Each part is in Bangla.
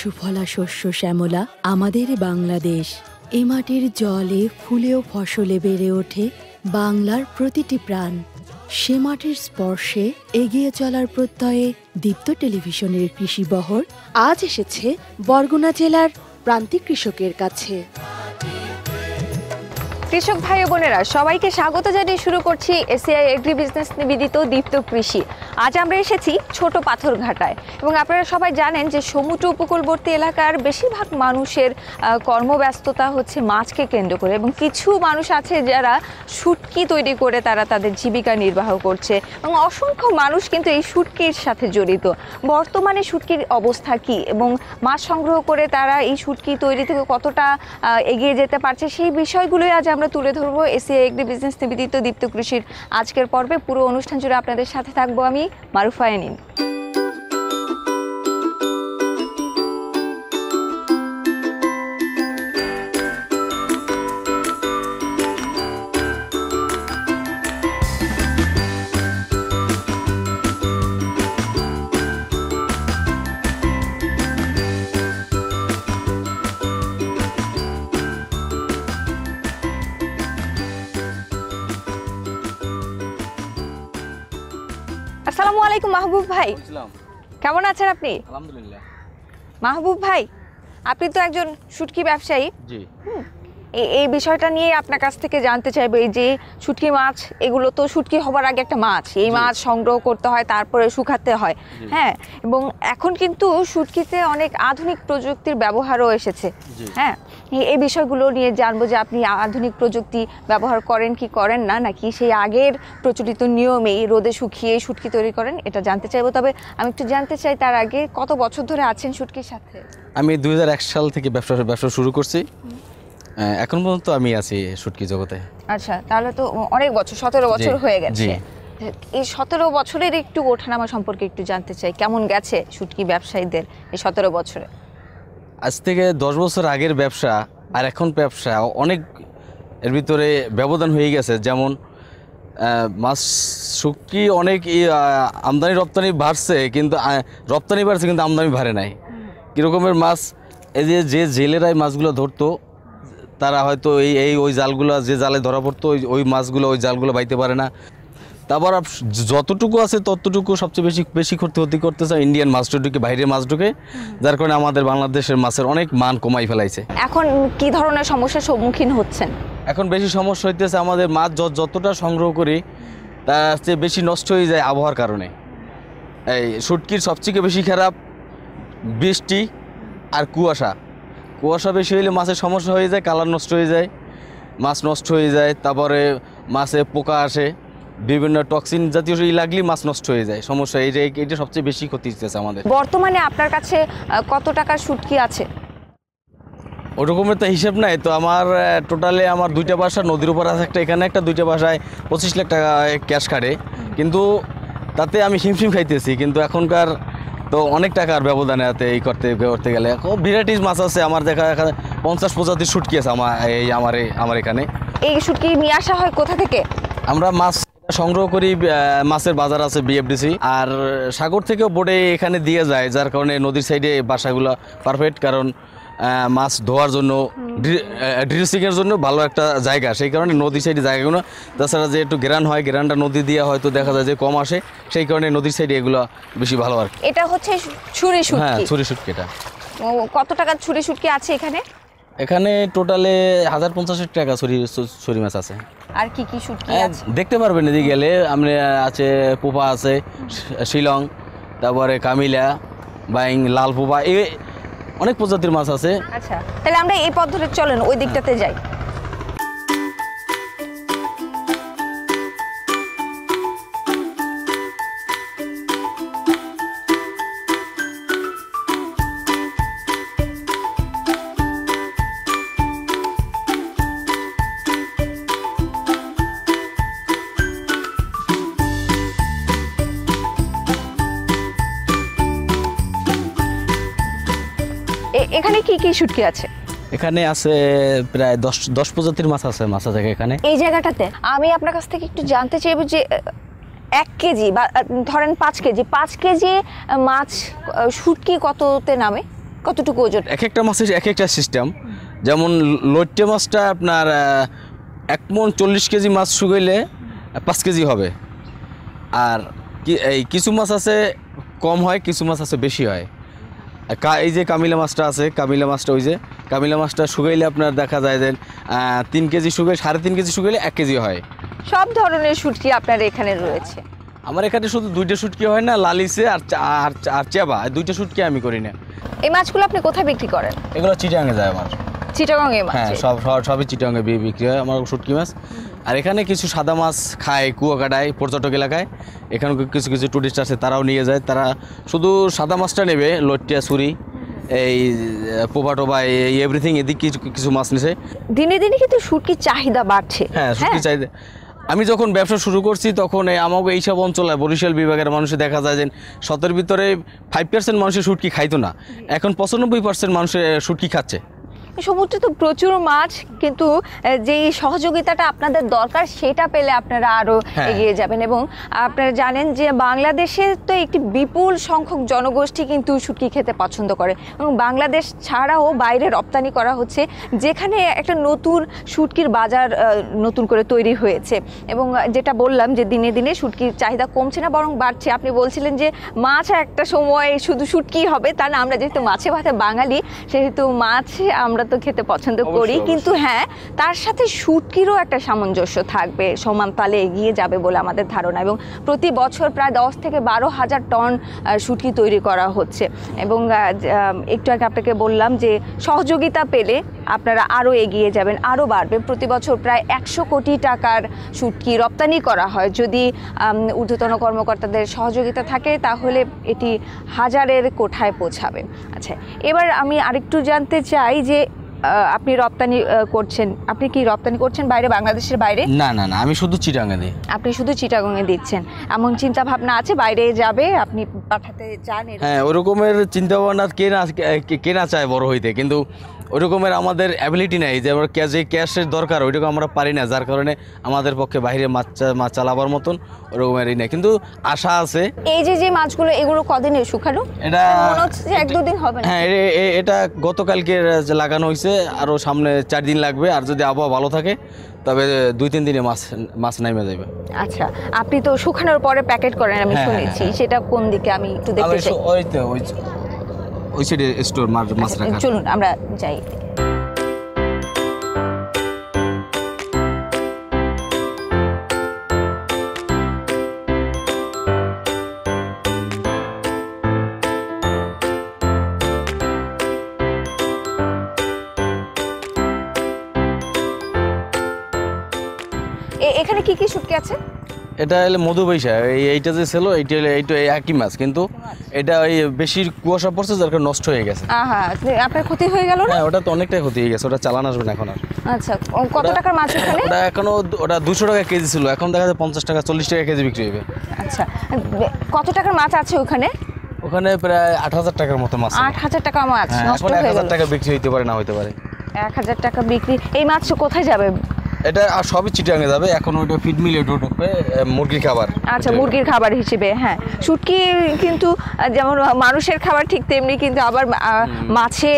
সুফলা শস্য শ্যামলা আমাদের বাংলাদেশ এ মাটির জলে ফুলেও ফসলে বেড়ে ওঠে বাংলার প্রতিটি প্রাণ সে মাটির স্পর্শে এগিয়ে চলার প্রত্যয়ে দীপ্ত টেলিভিশনের কৃষি বহর আজ এসেছে বরগুনা জেলার প্রান্তিক কৃষকের কাছে কৃষক ভাই বোনেরা সবাইকে স্বাগত জানিয়ে শুরু করছি এসিআই এগ্রি বিজনেস নিবেদিত দীপ্ত কৃষি আজ আমরা এসেছি ছোট পাথর ঘাটায় এবং আপনারা সবাই জানেন যে সমুদ্র উপকূলবর্তী এলাকার বেশিরভাগ মানুষের কর্মব্যস্ততা হচ্ছে মাছকে কেন্দ্র করে এবং কিছু মানুষ আছে যারা শুটকি তৈরি করে তারা তাদের জীবিকা নির্বাহ করছে এবং অসংখ্য মানুষ কিন্তু এই শুটকির সাথে জড়িত বর্তমানে শুটকির অবস্থা কি এবং মাছ সংগ্রহ করে তারা এই সুটকি তৈরি থেকে কতটা এগিয়ে যেতে পারছে সেই বিষয়গুলোই আজ আমরা তুলে ধরবো এসিআই এগ্রি বিজনেস নিবেদিত দীপ্ত কৃষির আজকের পর্বে পুরো অনুষ্ঠান জুড়ে আপনাদের সাথে থাকবো আমি মারুফায়নিন আসসালামু আলাইকুম মাহবুব ভাই কেমন আছেন আপনি আলহামদুলিল্লাহ মাহবুব ভাই আপনি তো একজন শুটকি ব্যবসায়ী এই বিষয়টা নিয়ে আপনার কাছ থেকে জানতে চাইবো এই যে শুটকি মাছ এগুলো তো শুটকি হবার আগে একটা মাছ এই মাছ সংগ্রহ করতে হয় তারপরে শুকাতে হয় হ্যাঁ এবং এখন কিন্তু শুটকিতে অনেক আধুনিক প্রযুক্তির ব্যবহারও এসেছে হ্যাঁ এই বিষয়গুলো নিয়ে জানবো যে আপনি আধুনিক প্রযুক্তি ব্যবহার করেন কি করেন না নাকি সেই আগের প্রচলিত নিয়মেই রোদে শুকিয়ে শুটকি তৈরি করেন এটা জানতে চাইবো তবে আমি একটু জানতে চাই তার আগে কত বছর ধরে আছেন শুটকির সাথে আমি দুই সাল থেকে ব্যবসা ব্যবসা শুরু করছি এখন পর্যন্ত আমি আছি শুটকি জগতে আচ্ছা তাহলে তো অনেক বছর সতেরো বছর হয়ে গেছে এই সতেরো বছরের একটু ওঠানামা সম্পর্কে একটু জানতে চাই কেমন গেছে শুটকি ব্যবসায়ীদের এই সতেরো বছরে আজ থেকে দশ বছর আগের ব্যবসা আর এখন ব্যবসা অনেক এর ভিতরে ব্যবধান হয়ে গেছে যেমন মাছ শুটকি অনেক আমদানি রপ্তানি বাড়ছে কিন্তু রপ্তানি বাড়ছে কিন্তু আমদানি বাড়ে নাই কীরকমের মাছ এই যে যে জেলেরাই মাছগুলো ধরতো তারা হয়তো এই এই ওই জালগুলো যে জালে ধরা পড়তো ওই ওই মাছগুলো ওই জালগুলো বাইতে পারে না তারপর যতটুকু আছে ততটুকু সবচেয়ে বেশি বেশি ক্ষতি ক্ষতি করতেছে ইন্ডিয়ান মাছ ঢুকে বাইরের মাছ ঢুকে যার কারণে আমাদের বাংলাদেশের মাছের অনেক মান কমাই ফেলাইছে এখন কি ধরনের সমস্যার সম্মুখীন হচ্ছেন এখন বেশি সমস্যা হইতেছে আমাদের মাছ যতটা সংগ্রহ করি তার চেয়ে বেশি নষ্ট হয়ে যায় আবহাওয়ার কারণে এই শুটকির সবচেয়ে বেশি খারাপ বৃষ্টি আর কুয়াশা কুয়াশা বেশি হলে মাছের সমস্যা হয়ে যায় কালার নষ্ট হয়ে যায় মাছ নষ্ট হয়ে যায় তারপরে মাছে পোকা আসে বিভিন্ন টক্সিন জাতীয় ই লাগলে মাছ নষ্ট হয়ে যায় সমস্যা যে এটা সবচেয়ে বেশি ক্ষতি দিতেছে আমাদের বর্তমানে আপনার কাছে কত টাকার শুটকি আছে ওরকমের তো হিসেব নাই তো আমার টোটালে আমার দুইটা বাসা নদীর উপর আছে একটা এখানে একটা দুইটা বাসায় পঁচিশ লাখ টাকা ক্যাশ কাটে কিন্তু তাতে আমি হিমশিম খাইতেছি কিন্তু এখনকার তো অনেক টাকার ব্যবধানে হাতে এই করতে করতে গেলে খুব ভ্যারাইটিস মাছ আছে আমার দেখা এখানে পঞ্চাশ প্রজাতির শুটকি আছে আমার এই আমার আমার এখানে এই শুটকি নিয়ে আসা হয় কোথা থেকে আমরা মাছ সংগ্রহ করি মাছের বাজার আছে বিএফডিসি আর সাগর থেকেও বোটে এখানে দিয়ে যায় যার কারণে নদীর সাইডে বাসাগুলো পারফেক্ট কারণ মাছ ধোয়ার জন্য ড্রেসিংয়ের জন্য ভালো একটা জায়গা সেই কারণে নদী সাইডে জায়গাগুলো তাছাড়া যে একটু গ্রান হয় গ্রানটা নদী দিয়ে হয়তো দেখা যায় যে কম আসে সেই কারণে নদীর সাইডে এগুলো বেশি ভালো আর এটা হচ্ছে ছুরি শুটকি হ্যাঁ ছুরি শুটকি এটা কত টাকা ছুরি শুটকি আছে এখানে এখানে টোটালে হাজার পঞ্চাশ টাকা ছুরি ছুরি মাছ আছে আর কি কি শুটকি আছে দেখতে পারবেন এদিকে গেলে আমরা আছে পোপা আছে শিলং তারপরে কামিলা বাইং লাল পোপা অনেক প্রজাতির মাছ আছে আচ্ছা তাহলে আমরা এই পথ ধরে চলেন ওই দিকটাতে যাই কি শুটকি আছে এখানে আছে প্রায় দশ দশ প্রজাতির মাছ আছে মাছ আছে এখানে এই জায়গাটাতে আমি আপনার কাছ থেকে একটু জানতে চাইব যে এক কেজি বা ধরেন পাঁচ কেজি পাঁচ কেজি মাছ শুটকি কততে নামে কতটুকু ওজন এক একটা মাছের এক একটা সিস্টেম যেমন লইট্টে মাছটা আপনার এক মন চল্লিশ কেজি মাছ শুকাইলে পাঁচ কেজি হবে আর এই কিছু মাছ আছে কম হয় কিছু মাছ আছে বেশি হয় এই যে কামিলা মাছটা আছে কামিলা মাছটা ওই যে কামিলা মাছটা শুকাইলে আপনার দেখা যায় যে তিন কেজি শুকাই সাড়ে তিন কেজি শুকাইলে এক কেজি হয় সব ধরনের শুটকি আপনার এখানে রয়েছে আমার এখানে শুধু দুইটা শুটকি হয় না লালিসে আর আর চাবা দুইটা শুটকি আমি করি না এই মাছগুলো আপনি কোথায় বিক্রি করেন এগুলো চিটাঙ্গে যায় আমার চিটাঙে মাছ হ্যাঁ সব সবই চিটাঙ্গে বিক্রি হয় আমার শুটকি মাছ আর এখানে কিছু সাদা মাছ খায় কুয়াকাটায় পর্যটক এলাকায় এখানে কিছু কিছু টুরিস্ট আছে তারাও নিয়ে যায় তারা শুধু সাদা মাছটা নেবে লটিয়া ছুরি এই পোভাটো বা এই এভরিথিং এদিক কিছু কিছু মাছ নিছে দিনে দিনে কিন্তু সুটকি চাহিদা বাড়ছে হ্যাঁ সুটকি হ্যাঁ। চাহিদা আমি যখন ব্যবসা শুরু করছি তখন আমাকে এইসব অঞ্চলে বরিশাল বিভাগের মানুষে দেখা যায় যে শতের ভিতরে ফাইভ পার্সেন্ট মানুষের সুটকি খাইতো না এখন পঁচানব্বই পার্সেন্ট মানুষের সুটকি খাচ্ছে সমুদ্রে তো প্রচুর মাছ কিন্তু যে সহযোগিতাটা আপনাদের দরকার সেটা পেলে আপনারা আরও হ্যাঁ। এগিয়ে যাবেন এবং আপনারা জানেন যে বাংলাদেশে তো একটি বিপুল সংখ্যক জনগোষ্ঠী কিন্তু শুটকি খেতে পছন্দ করে এবং বাংলাদেশ ছাড়াও বাইরে রপ্তানি করা হচ্ছে যেখানে একটা নতুন শুটকির বাজার নতুন করে তৈরি হয়েছে এবং যেটা বললাম যে দিনে দিনে শুটকির চাহিদা কমছে না বরং বাড়ছে আপনি বলছিলেন যে মাছ একটা সময় শুধু শুটকি হবে তা না আমরা যেহেতু মাছে ভাতে বাঙালি সেহেতু মাছ আমরা তো খেতে পছন্দ করি কিন্তু হ্যাঁ তার সাথে শুটকিরও একটা সামঞ্জস্য থাকবে সমান তালে এগিয়ে যাবে বলে আমাদের ধারণা এবং প্রতি বছর প্রায় দশ থেকে বারো হাজার টন শুটকি তৈরি করা হচ্ছে এবং একটু আগে আপনাকে বললাম যে সহযোগিতা পেলে আপনারা আরও এগিয়ে যাবেন আরও বাড়বে প্রতি বছর প্রায় একশো কোটি টাকার শুটকি রপ্তানি করা হয় যদি ঊর্ধ্বতন কর্মকর্তাদের সহযোগিতা থাকে তাহলে এটি হাজারের কোঠায় পৌঁছাবে আচ্ছা এবার আমি আরেকটু জানতে চাই যে আপনি রপ্তানি করছেন আপনি কি রপ্তানি করছেন বাইরে বাংলাদেশের বাইরে না না না আমি শুধু চিটাগাঙে দিই আপনি শুধু চিটাগাঙে দিচ্ছেন এমন চিন্তা ভাবনা আছে বাইরে যাবে আপনি পাঠাতে চান হ্যাঁ ওরকমের চিন্তা ভাবনা কেনা না চায় বড় হইতে কিন্তু ওইরকমের আমাদের অ্যাবিলিটি নেই যে আমরা যে ক্যাশের দরকার ওইটুকু আমরা পারি না যার কারণে আমাদের পক্ষে বাইরে মাছ মাছ চালাবার মতন ওইরকমেরই নাই কিন্তু আশা আছে এই যে যে মাছগুলো এগুলো কদিনে শুকালো এটা মানে এক দুদিন হবে হ্যাঁ এটা গতকালকে লাগানো হয়েছে আরও সামনে চার দিন লাগবে আর যদি আবহাওয়া ভালো থাকে তবে দুই তিন দিনে মাছ মাছ নামে যাবে আচ্ছা আপনি তো শুকানোর পরে প্যাকেট করেন আমি হ্যাঁ, হ্যাঁ, শুনেছি হ্যাঁ। সেটা কোন দিকে আমি একটু দেখতে চাই ওই তো ওই ওই সাইডে স্টোর আচ্ছা, মাছ রাখা চলুন আমরা যাই এখানে কি কি শুটকি আছে এটা হলো মধু পয়সা এইটা যে ছিল এইটা এইটা একই মাছ কিন্তু এটা ওই বেশি কুয়াশা পড়ছে যার কারণে নষ্ট হয়ে গেছে আহা আপনার ক্ষতি হয়ে গেল না হ্যাঁ, ওটা তো অনেকটাই ক্ষতি হয়ে গেছে ওটা চালান আসবে না এখন আর আচ্ছা কত টাকার মাছ এখানে ওটা এখনো ওটা দুশো টাকা কেজি ছিল এখন দেখা যায় পঞ্চাশ টাকা চল্লিশ টাকা কেজি বিক্রি হবে আচ্ছা কত টাকার মাছ আছে ওখানে ওখানে প্রায় আট হাজার টাকার মতো মাছ আট হাজার টাকা মাছ হ্যাঁ, নষ্ট হয়ে গেল টাকা বিক্রি হইতে পারে না হইতে পারে এক হাজার টাকা বিক্রি এই মাছ কোথায় যাবে এটা আর সবই চিটাঙ্গে যাবে এখন ওইটা ফিড মিলে ঢুকবে মুরগির খাবার আচ্ছা মুরগির খাবার হিসেবে হ্যাঁ শুটকি কিন্তু যেমন মানুষের খাবার ঠিক তেমনি কিন্তু আবার মাছে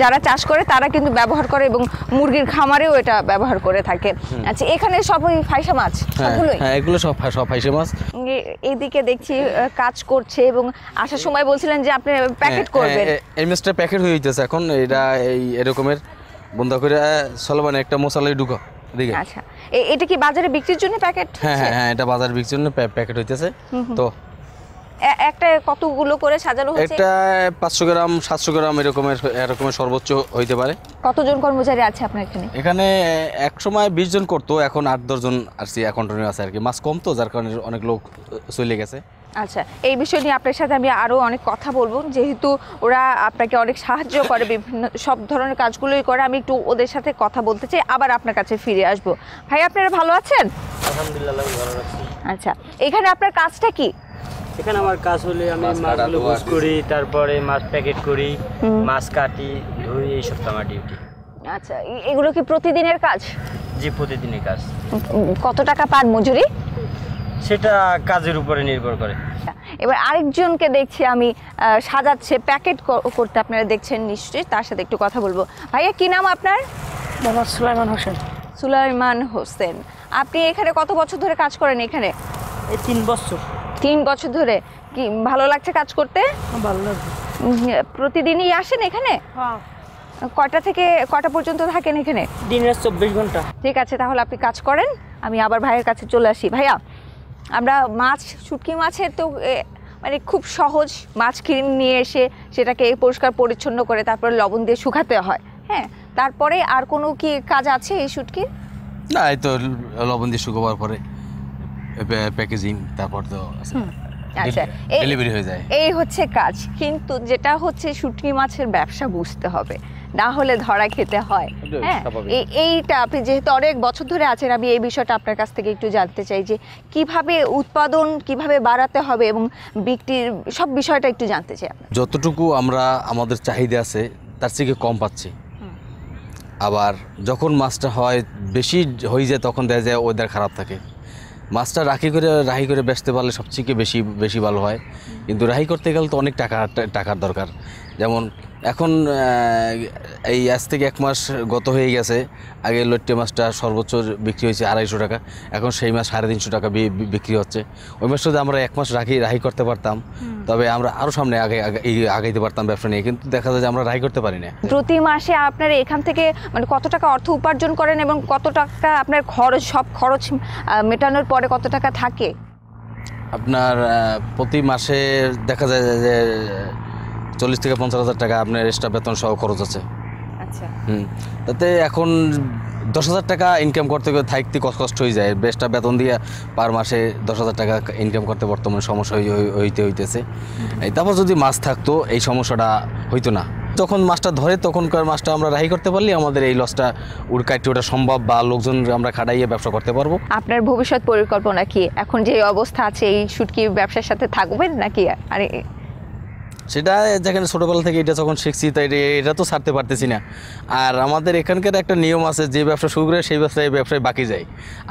যারা চাষ করে তারা কিন্তু ব্যবহার করে এবং মুরগির খামারেও এটা ব্যবহার করে থাকে আচ্ছা এখানে সব ওই ফাইসা মাছ হ্যাঁ, হ্যাঁ এগুলো সব সব ফাইসা মাছ এদিকে দেখছি কাজ করছে এবং আসার সময় বলছিলেন যে আপনি প্যাকেট হ্যাঁ, হ্যাঁ, করবেন এই প্যাকেট হয়ে যাচ্ছে এখন এটা এই এরকমের বন্ধা করে সলমান একটা মশলাই ঢুকা আচ্ছা এটা কি বাজারে বিক্রির জন্য প্যাকেট হ্যাঁ হ্যাঁ, হ্যাঁ এটা বাজারে বিক্রির জন্য প্যাকেট হইতেছে তো একটা কতগুলো করে সাজানো হয়েছে এটা 500 গ্রাম 700 গ্রাম এরকমের এরকমের সর্বোচ্চ হইতে পারে কতজন কর্মচারী আছে আপনার এখানে এখানে এক সময় 20 জন করতো এখন 8 10 জন আসছে এখন আছে আর কি মাছ কম তো যার কারণে অনেক লোক চলে গেছে আচ্ছা এই বিষয় নিয়ে আপনার সাথে আমি আরও অনেক কথা বলবো যেহেতু ওরা আপনাকে অনেক সাহায্য করে বিভিন্ন সব ধরনের কাজগুলোই করে আমি একটু ওদের সাথে কথা বলতে চাই আবার আপনার কাছে ফিরে আসবো ভাই আপনারা ভালো আছেন আচ্ছা এখানে আপনার কাজটা কি এখানে আমার কাজ হলে আমি মাছগুলো ভোজ করি তারপরে মাছ প্যাকেট করি মাছ কাটি ধুই এইসব সব আমার ডিউটি আচ্ছা এগুলো কি প্রতিদিনের কাজ জি প্রতিদিনের কাজ কত টাকা পান মজুরি সেটা কাজের উপরে নির্ভর করে এবার আরেকজনকে দেখছি আমি সাজাচ্ছে প্যাকেট করতে আপনারা দেখছেন নিশ্চয়ই তার সাথে একটু কথা বলবো ভাইয়া কি নাম আপনার বাবা সুলাইমান হোসেন সুলাইমান হোসেন আপনি এখানে কত বছর ধরে কাজ করেন এখানে তিন বছর তিন বছর ধরে কি ভালো লাগছে কাজ করতে হ্যাঁ, ভালো লাগছে প্রতিদিনই আসেন এখানে হ্যাঁ। কটা থেকে কটা পর্যন্ত থাকেন এখানে দিনের চব্বিশ ঘন্টা ঠিক আছে তাহলে আপনি কাজ করেন আমি আবার ভাইয়ের কাছে চলে আসি ভাইয়া আমরা মাছ শুটকি মাছের তো মানে খুব সহজ মাছ কিনে নিয়ে এসে সেটাকে পরিষ্কার পরিচ্ছন্ন করে তারপরে লবণ দিয়ে শুকাতে হয় হ্যাঁ তারপরে আর কোনো কি কাজ আছে এই শুটকি না এই তো লবণ দিয়ে শুকোবার পরে প্যাকেজিং তারপর তো আচ্ছা এই হচ্ছে কাজ কিন্তু যেটা হচ্ছে শুটকি মাছের ব্যবসা বুঝতে হবে না হলে ধরা খেতে হয় হ্যাঁ, হ্যাঁ এইটা আপনি যেহেতু অনেক বছর ধরে আছেন আমি এই বিষয়টা আপনার কাছ থেকে একটু জানতে চাই যে কিভাবে উৎপাদন কিভাবে বাড়াতে হবে এবং বিক্রির সব বিষয়টা একটু জানতে চাই যতটুকু আমরা আমাদের চাহিদা আছে তার থেকে কম পাচ্ছি আবার যখন মাছটা হয় বেশি হয়ে যায় তখন দেখা যায় ওয়েদার খারাপ থাকে মাছটা রাখি করে রাহি করে বেচতে পারলে সবচেয়ে বেশি বেশি ভালো হয় কিন্তু রাহি করতে গেলে তো অনেক টাকা টাকার দরকার যেমন এখন এই আজ থেকে এক মাস গত হয়ে গেছে আগে লট্টে মাছটা সর্বোচ্চ বিক্রি হয়েছে আড়াইশো টাকা এখন সেই মাছ সাড়ে তিনশো টাকা বিক্রি হচ্ছে ওই মাছটা যদি আমরা এক মাস রাখি রাহি করতে পারতাম তবে আমরা আরও সামনে আগে আগাইতে পারতাম ব্যবসা নিয়ে কিন্তু দেখা যায় যে আমরা রাহি করতে পারি না প্রতি মাসে আপনার এখান থেকে মানে কত টাকা অর্থ উপার্জন করেন এবং কত টাকা আপনার খরচ সব খরচ মেটানোর পরে কত টাকা থাকে আপনার প্রতি মাসে দেখা যায় যে চল্লিশ থেকে পঞ্চাশ হাজার টাকা আপনার এক্সট্রা বেতন সহ খরচ আছে আচ্ছা হুম তাতে এখন দশ হাজার টাকা ইনকাম করতে গেলে থাকতে কষ্ট হয়ে যায় বেশটা বেতন দিয়ে পার মাসে দশ হাজার টাকা ইনকাম করতে বর্তমানে সমস্যা হইতে হইতেছে তারপর যদি মাছ থাকতো এই সমস্যাটা হইতো না যখন মাছটা ধরে তখনকার মাছটা আমরা রাহি করতে পারলে আমাদের এই লসটা উড়কাইটি ওটা সম্ভব বা লোকজন আমরা খাটাইয়ে ব্যবসা করতে পারবো আপনার ভবিষ্যৎ পরিকল্পনা কি এখন যে অবস্থা আছে এই সুটকি ব্যবসার সাথে থাকবেন নাকি আর সেটা যেখানে ছোটোবেলা থেকে এটা যখন শিখছি তাই এটা তো ছাড়তে পারতেছি না আর আমাদের এখানকার একটা নিয়ম আছে যে ব্যবসা শুরু করে সেই ব্যবসায় এই ব্যবসায় বাকি যায়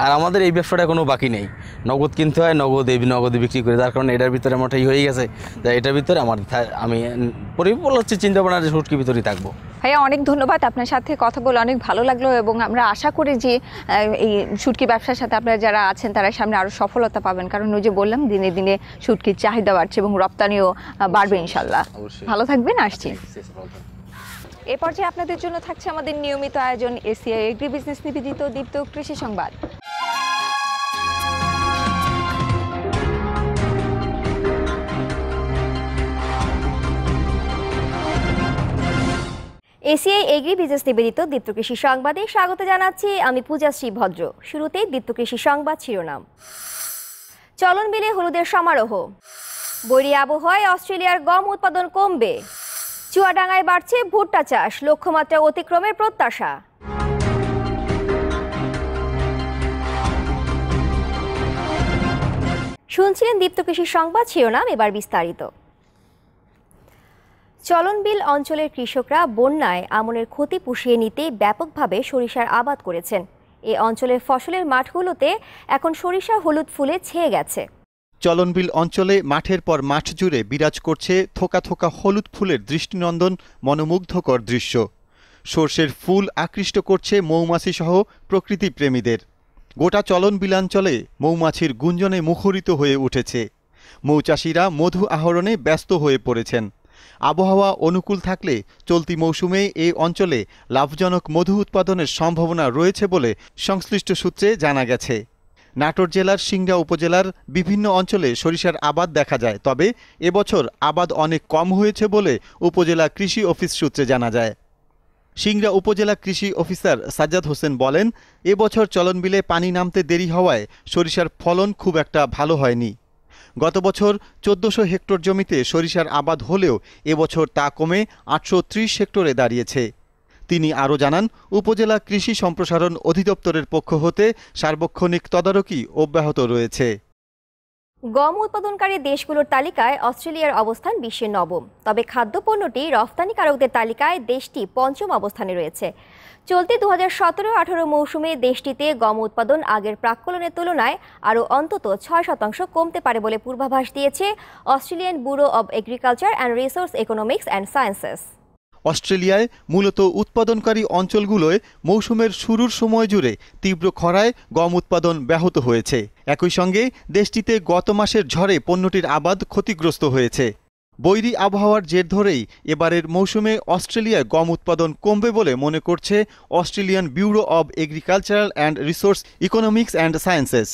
আর আমাদের এই ব্যবসাটা কোনো বাকি নেই নগদ কিনতে হয় নগদ এই নগদে বিক্রি করে তার কারণে এটার ভিতরে আমার হয়ে গেছে তাই এটার ভিতরে আমার আমি পরিপূর্ণ হচ্ছে চিন্তা ভাবনা যে সুটকির ভিতরেই থাকবো ভাইয়া অনেক ধন্যবাদ আপনার সাথে কথা বলে অনেক ভালো লাগলো এবং আমরা আশা করি যে এই সুটকি ব্যবসার সাথে আপনারা যারা আছেন তারা সামনে আরও সফলতা পাবেন কারণ ওই যে বললাম দিনে দিনে শুটকির চাহিদা বাড়ছে এবং রপ্তানিও বাড়বে ইনশাল্লাহ ভালো থাকবেন আসছি এ পর্যায়ে আপনাদের জন্য থাকছে আমাদের নিয়মিত আয়োজন এসিআই এগ্রি বিজনেস নিবেদিত দীপ্ত কৃষি সংবাদ এসিআই এগ্রি বিজনেস নিবেদিত কৃষি সংবাদে স্বাগত জানাচ্ছি আমি পূজা শ্রীভদ্র শুরুতেই কৃষি সংবাদ শিরোনাম চলন বিলে হলুদের সমারোহ বৈরী আবহাওয়ায় অস্ট্রেলিয়ার গম উৎপাদন কমবে চুয়াডাঙ্গায় বাড়ছে ভুট্টা চাষ লক্ষ্যমাত্রা অতিক্রমের প্রত্যাশা শুনছিলেন কৃষি সংবাদ শিরোনাম এবার বিস্তারিত চলনবিল অঞ্চলের কৃষকরা বন্যায় আমনের ক্ষতি পুষিয়ে নিতে ব্যাপকভাবে সরিষার আবাদ করেছেন এ অঞ্চলের ফসলের মাঠগুলোতে এখন সরিষা হলুদ ফুলে ছেয়ে গেছে চলনবিল অঞ্চলে মাঠের পর মাঠ জুড়ে বিরাজ করছে থোকা থোকা হলুদ ফুলের দৃষ্টিনন্দন মনোমুগ্ধকর দৃশ্য সর্ষের ফুল আকৃষ্ট করছে মৌমাছি সহ প্রকৃতি প্রেমীদের গোটা চলন বিলাঞ্চলে মৌমাছির গুঞ্জনে মুখরিত হয়ে উঠেছে মৌচাষিরা মধু আহরণে ব্যস্ত হয়ে পড়েছেন আবহাওয়া অনুকূল থাকলে চলতি মৌসুমে এই অঞ্চলে লাভজনক মধু উৎপাদনের সম্ভাবনা রয়েছে বলে সংশ্লিষ্ট সূত্রে জানা গেছে নাটোর জেলার সিংড়া উপজেলার বিভিন্ন অঞ্চলে সরিষার আবাদ দেখা যায় তবে এবছর আবাদ অনেক কম হয়েছে বলে উপজেলা কৃষি অফিস সূত্রে জানা যায় সিংড়া উপজেলা কৃষি অফিসার সাজ্জাদ হোসেন বলেন এবছর চলনবিলে পানি নামতে দেরি হওয়ায় সরিষার ফলন খুব একটা ভালো হয়নি গত বছর চোদ্দশো হেক্টর জমিতে সরিষার আবাদ হলেও এবছর তা কমে আটশো ত্রিশ হেক্টরে দাঁড়িয়েছে তিনি আরও জানান উপজেলা কৃষি সম্প্রসারণ অধিদপ্তরের পক্ষ হতে সার্বক্ষণিক তদারকি অব্যাহত রয়েছে গম উৎপাদনকারী দেশগুলোর তালিকায় অস্ট্রেলিয়ার অবস্থান বিশ্বে নবম তবে খাদ্যপণ্যটি রফতানিকারকদের তালিকায় দেশটি পঞ্চম অবস্থানে রয়েছে চলতি দু হাজার সতেরো আঠারো মৌসুমে দেশটিতে গম উৎপাদন আগের প্রাক্কলনের তুলনায় আরও অন্তত ছয় শতাংশ কমতে পারে বলে পূর্বাভাস দিয়েছে Australian bureau of agriculture and resource economics and sciences অস্ট্রেলিয়ায় মূলত উৎপাদনকারী অঞ্চলগুলোয় মৌসুমের শুরুর সময় জুড়ে তীব্র খরায় গম উৎপাদন ব্যাহত হয়েছে একই সঙ্গে দেশটিতে গত মাসের ঝড়ে পণ্যটির আবাদ ক্ষতিগ্রস্ত হয়েছে বৈরী আবহাওয়ার জের ধরেই এবারের মৌসুমে অস্ট্রেলিয়ায় গম উৎপাদন কমবে বলে মনে করছে Australian bureau of agricultural and resource economics and sciences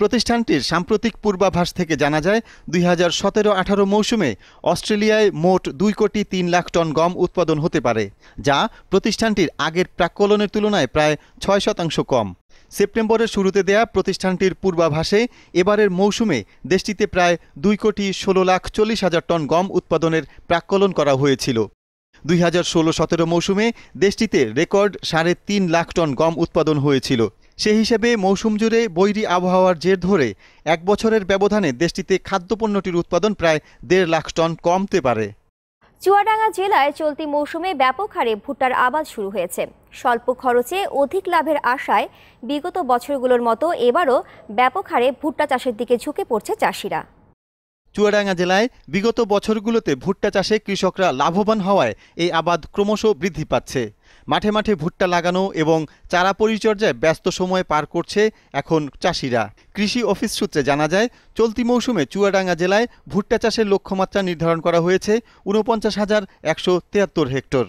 প্রতিষ্ঠানটির সাম্প্রতিক পূর্বাভাস থেকে জানা যায় দুই হাজার সতেরো আঠারো মৌসুমে অস্ট্রেলিয়ায় মোট দুই কোটি তিন লাখ টন গম উৎপাদন হতে পারে যা প্রতিষ্ঠানটির আগের প্রাক্কলনের তুলনায় প্রায় ছয় শতাংশ কম সেপ্টেম্বরের শুরুতে দেয়া প্রতিষ্ঠানটির পূর্বাভাসে এবারের মৌসুমে দেশটিতে প্রায় দুই কোটি ষোলো লাখ চল্লিশ হাজার টন গম উৎপাদনের প্রাক্কলন করা হয়েছিল দুই হাজার ষোলো সতেরো মৌসুমে দেশটিতে রেকর্ড সাড়ে তিন লাখ টন গম উৎপাদন হয়েছিল সে হিসেবে মৌসুম জুড়ে বৈরী আবহাওয়ার জের ধরে এক বছরের ব্যবধানে দেশটিতে খাদ্যপণ্যটির উৎপাদন প্রায় দেড় লাখ টন কমতে পারে চুয়াডাঙ্গা জেলায় চলতি মৌসুমে ব্যাপক হারে ভুট্টার আবাদ শুরু হয়েছে স্বল্প খরচে অধিক লাভের আশায় বিগত বছরগুলোর মতো এবারও ব্যাপক হারে ভুট্টা চাষের দিকে ঝুঁকে পড়ছে চাষিরা চুয়াডাঙ্গা জেলায় বিগত বছরগুলোতে ভুট্টা চাষে কৃষকরা লাভবান হওয়ায় এই আবাদ ক্রমশ বৃদ্ধি পাচ্ছে মাঠে মাঠে ভুট্টা লাগানো এবং চারা পরিচর্যায় ব্যস্ত সময় পার করছে এখন চাষিরা কৃষি অফিস সূত্রে জানা যায় চলতি মৌসুমে চুয়াডাঙ্গা জেলায় ভুট্টা চাষের লক্ষ্যমাত্রা নির্ধারণ করা হয়েছে উনপঞ্চাশ হাজার একশো তিয়াত্তর হেক্টর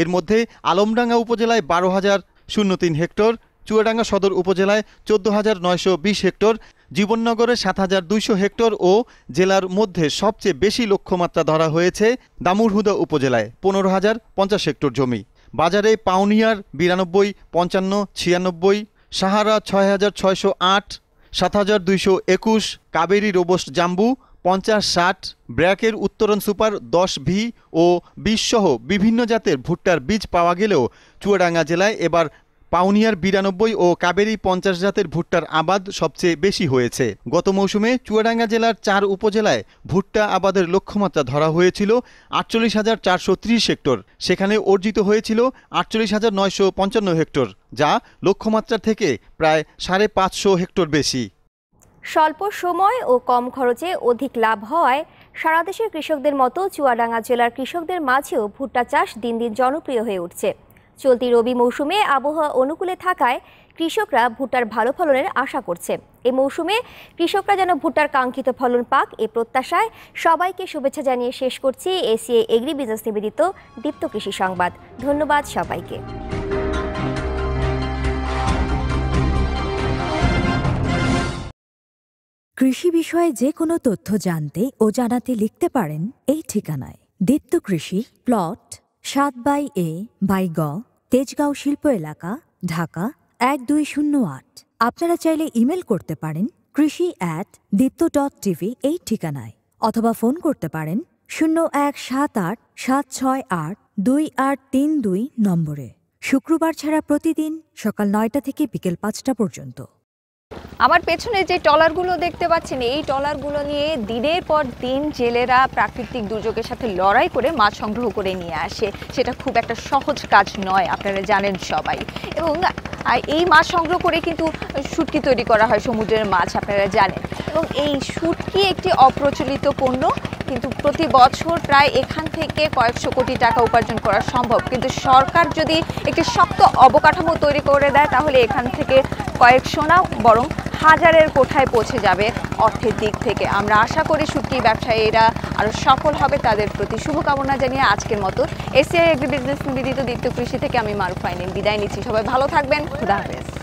এর মধ্যে আলমডাঙ্গা উপজেলায় বারো হাজার শূন্য তিন হেক্টর চুয়াডাঙ্গা সদর উপজেলায় চোদ্দ হাজার নয়শো বিশ হেক্টর জীবননগরে সাত হাজার দুইশো হেক্টর ও জেলার মধ্যে সবচেয়ে বেশি লক্ষ্যমাত্রা ধরা হয়েছে দামুরহুদা উপজেলায় পনেরো হাজার পঞ্চাশ হেক্টর জমি বাজারে পাউনিয়ার বিরানব্বই পঞ্চান্ন ছিয়ানব্বই সাহারা ছয় হাজার ছয়শো আট সাত হাজার দুইশো একুশ কাবেরি রোবস্ট জাম্বু পঞ্চাশ ষাট ব্র্যাকের উত্তরণ সুপার দশ ভি ও সহ বিভিন্ন জাতের ভুট্টার বীজ পাওয়া গেলেও চুয়াডাঙ্গা জেলায় এবার পাউনিয়ার বিরানব্বই ও কাবেরি পঞ্চাশ জাতের ভুট্টার আবাদ সবচেয়ে বেশি হয়েছে গত মৌসুমে চুয়াডাঙ্গা জেলার চার উপজেলায় ভুট্টা আবাদের লক্ষ্যমাত্রা ধরা হয়েছিল আটচল্লিশ হাজার চারশো ত্রিশ হেক্টর সেখানে অর্জিত হয়েছিল আটচল্লিশ হাজার নয়শো পঞ্চান্ন হেক্টর যা লক্ষ্যমাত্রার থেকে প্রায় সাড়ে পাঁচশো হেক্টর বেশি স্বল্প সময় ও কম খরচে অধিক লাভ হওয়ায় সারা কৃষকদের মতো চুয়াডাঙ্গা জেলার কৃষকদের মাঝেও ভুট্টা চাষ দিন দিন জনপ্রিয় হয়ে উঠছে চলতি রবি মৌসুমে আবহাওয়া অনুকূলে থাকায় কৃষকরা ভুট্টার ভালো ফলনের আশা করছে এই মৌসুমে কৃষকরা যেন ভুট্টার কাঙ্ক্ষিত ফলন পাক এ প্রত্যাশায় সবাইকে শুভেচ্ছা জানিয়ে শেষ করছি এসিএ এগ্রি বিজনেস নিবেদিত দীপ্ত কৃষি সংবাদ ধন্যবাদ সবাইকে কৃষি বিষয়ে যে কোনো তথ্য জানতে ও জানাতে লিখতে পারেন এই ঠিকানায় দীপ্ত কৃষি প্লট সাত বাই এ বাই গ তেজগাঁও শিল্প এলাকা ঢাকা এক দুই শূন্য আট আপনারা চাইলে ইমেল করতে পারেন কৃষি অ্যাট দীপ্ত ডট টিভি এই ঠিকানায় অথবা ফোন করতে পারেন শূন্য এক সাত আট সাত ছয় আট দুই আট তিন দুই নম্বরে শুক্রবার ছাড়া প্রতিদিন সকাল নয়টা থেকে বিকেল পাঁচটা পর্যন্ত আমার পেছনে যে টলারগুলো দেখতে পাচ্ছেন এই টলারগুলো নিয়ে দিনের পর দিন জেলেরা প্রাকৃতিক দুর্যোগের সাথে লড়াই করে মাছ সংগ্রহ করে নিয়ে আসে সেটা খুব একটা সহজ কাজ নয় আপনারা জানেন সবাই এবং এই মাছ সংগ্রহ করে কিন্তু সুটকি তৈরি করা হয় সমুদ্রের মাছ আপনারা জানেন এবং এই সুটকি একটি অপ্রচলিত পণ্য কিন্তু প্রতি বছর প্রায় এখান থেকে কয়েকশো কোটি টাকা উপার্জন করা সম্ভব কিন্তু সরকার যদি একটি শক্ত অবকাঠামো তৈরি করে দেয় তাহলে এখান থেকে কয়েকশো না বরং হাজারের কোঠায় পৌঁছে যাবে অর্থের দিক থেকে আমরা আশা করি সুটকি ব্যবসায়ীরা আরও সফল হবে তাদের প্রতি শুভকামনা জানিয়ে আজকের মতো এসিআই এগ্রি বিজনেস নিবেদিত দ্বিতীয় কৃষি থেকে আমি মারুফাইনি বিদায় নিচ্ছি সবাই ভালো থাকবেন খুদা হাফেজ